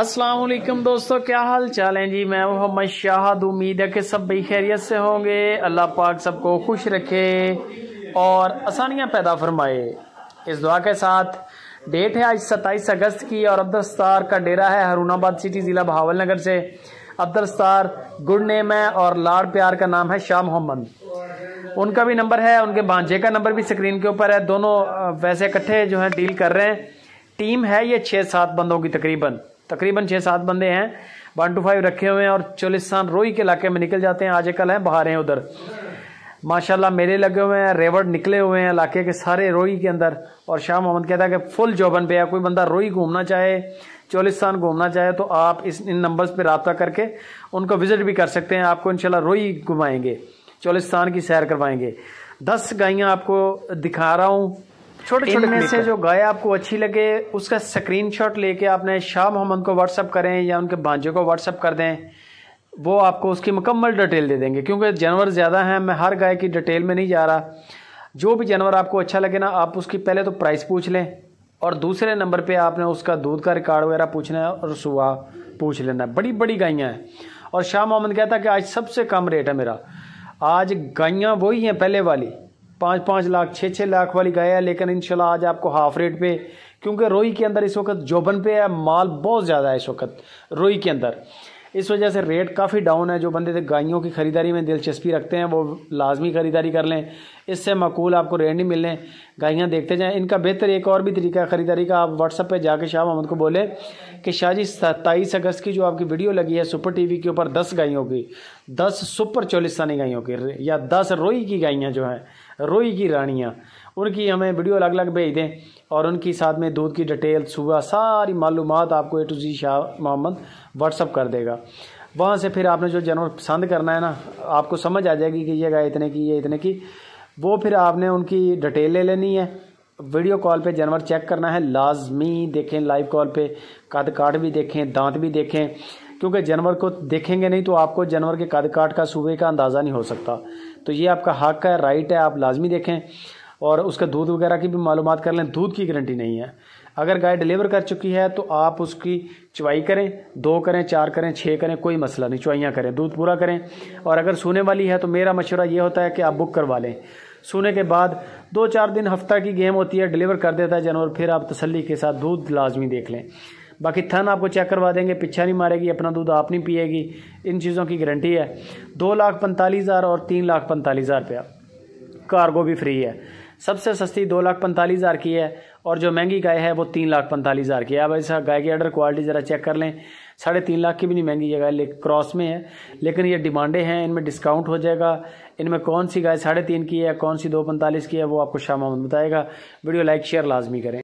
अस्सलाम वालेकुम दोस्तों क्या हाल चाल है जी मैं मोहम्मद शाहद उम्मीद है कि सब भी खैरियत से होंगे अल्लाह पाक सबको खुश रखे और आसानियाँ पैदा फरमाए इस दुआ के साथ डेट है आज सत्ताईस अगस्त की और अब्दुलस्तार का डेरा है हरुणाबाद सिटी ज़िला बहावल नगर से अब्दुलस्तार गुड नेम है और लाड प्यार का नाम है शाह मोहम्मद उनका भी नंबर है उनके भांजे का नंबर भी स्क्रीन के ऊपर है दोनों वैसे इकट्ठे जो हैं डील कर रहे हैं टीम है ये छः सात बंदों की तकरीबन तकरीबन छः सात बंदे हैं वन टू फाइव रखे हुए हैं और चोलिस्तान रोई के इलाके में निकल जाते हैं आज कल हैं बाहर हैं उधर माशाल्लाह मेले लगे हुए हैं रेवड़ निकले हुए हैं इलाके के सारे रोई के अंदर और शाह मोहम्मद कहता है कि फुल जॉबन पे है कोई बंदा रोई घूमना चाहे चोलिस्तान घूमना चाहे तो आप इस इन नंबर्स पर रबता करके उनको विजिट भी कर सकते हैं आपको इनशाला रोई घुमाएंगे चोलिस्तान की सैर करवाएंगे दस गाइयाँ आपको दिखा रहा हूँ छोटे छोटे में से जो गाय आपको अच्छी लगे उसका स्क्रीनशॉट लेके आपने शाह मोहम्मद को व्हाट्सअप करें या उनके भांजे को व्हाट्सअप कर दें वो आपको उसकी मुकम्मल डिटेल दे देंगे क्योंकि जानवर ज़्यादा हैं मैं हर गाय की डिटेल में नहीं जा रहा जो भी जानवर आपको अच्छा लगे ना आप उसकी पहले तो प्राइस पूछ लें और दूसरे नंबर पर आपने उसका दूध का रिकॉर्ड वगैरह पूछना है और सुबह पूछ लेना है बड़ी बड़ी गायें हैं और शाह मोहम्मद कहता कि आज सबसे कम रेट है मेरा आज गायें वही हैं पहले वाली पाँच पाँच लाख छः छः लाख वाली गाय है लेकिन इनशाला आज आपको हाफ रेट पे क्योंकि रोई के अंदर इस वक्त जोबन पे है माल बहुत ज़्यादा है इस वक्त रोई के अंदर इस वजह से रेट काफ़ी डाउन है जो बंदे गायों की ख़रीदारी में दिलचस्पी रखते हैं वो लाजमी ख़रीदारी कर लें इससे मकूल आपको रेट नहीं मिलने गायियाँ देखते जाएँ इनका बेहतर एक और भी तरीका है ख़रीदारी का आप व्हाट्सअप पर जाके शाह महमद को बोले कि शाह जी सत्ताईस अगस्त की जो आपकी वीडियो लगी है सुपर टी वी के ऊपर दस गायों की दस सुपर चौलिस्तानी गायों की या दस रोई की गायियाँ जो हैं रोई की रानियाँ उनकी हमें वीडियो अलग अलग भेज दें और उनकी साथ में दूध की डिटेल सुबह सारी मालूम आपको A to Z Shah Mohammad WhatsApp कर देगा वहाँ से फिर आपने जो जानवर पसंद करना है ना आपको समझ आ जाएगी कि ये गाय इतने की ये इतने की वो फिर आपने उनकी डिटेल ले लेनी है वीडियो कॉल पे जानवर चेक करना है लाजमी देखें लाइव कॉल पे कद काट भी देखें दांत भी देखें क्योंकि जानवर को देखेंगे नहीं तो आपको जानवर के कद काट का सूबे का अंदाज़ा नहीं हो सकता तो ये आपका हक है राइट है आप लाजमी देखें और उसका दूध वगैरह की भी मालूम कर लें दूध की गारंटी नहीं है अगर गाय डिलीवर कर चुकी है तो आप उसकी चवाई करें दो करें चार करें छः करें कोई मसला नहीं चवाइयाँ करें दूध पूरा करें और अगर सोने वाली है तो मेरा मशवरा ये होता है कि आप बुक करवा लें सोने के बाद दो चार दिन हफ्ता की गेम होती है डिलीवर कर देता है जानवर फिर आप तसल्ली के साथ दूध लाजमी देख लें बाकी थन आपको चेक करवा देंगे पीछा नहीं मारेगी अपना दूध आप नहीं पिएगी इन चीज़ों की गारंटी है दो लाख पैंतालीस हज़ार और तीन लाख पैंतालीस हज़ार रुपया कार्गो भी फ्री है सबसे सस्ती दो लाख पैंतालीस हज़ार की है और जो महंगी गाय है वो तीन लाख पैंतालीस हज़ार की है अब ऐसा गाय की आर्डर क्वालिटी ज़रा चेक कर लें साढ़े तीन लाख की भी नहीं महंगी है गाय लेकिन क्रॉस में है लेकिन ये डिमांडें हैं इनमें डिस्काउंट हो जाएगा इनमें कौन सी गाय साढ़े तीन की है कौन सी दो पैंतालीस की है वो आपको शाम बताएगा वीडियो लाइक शेयर लाजमी करें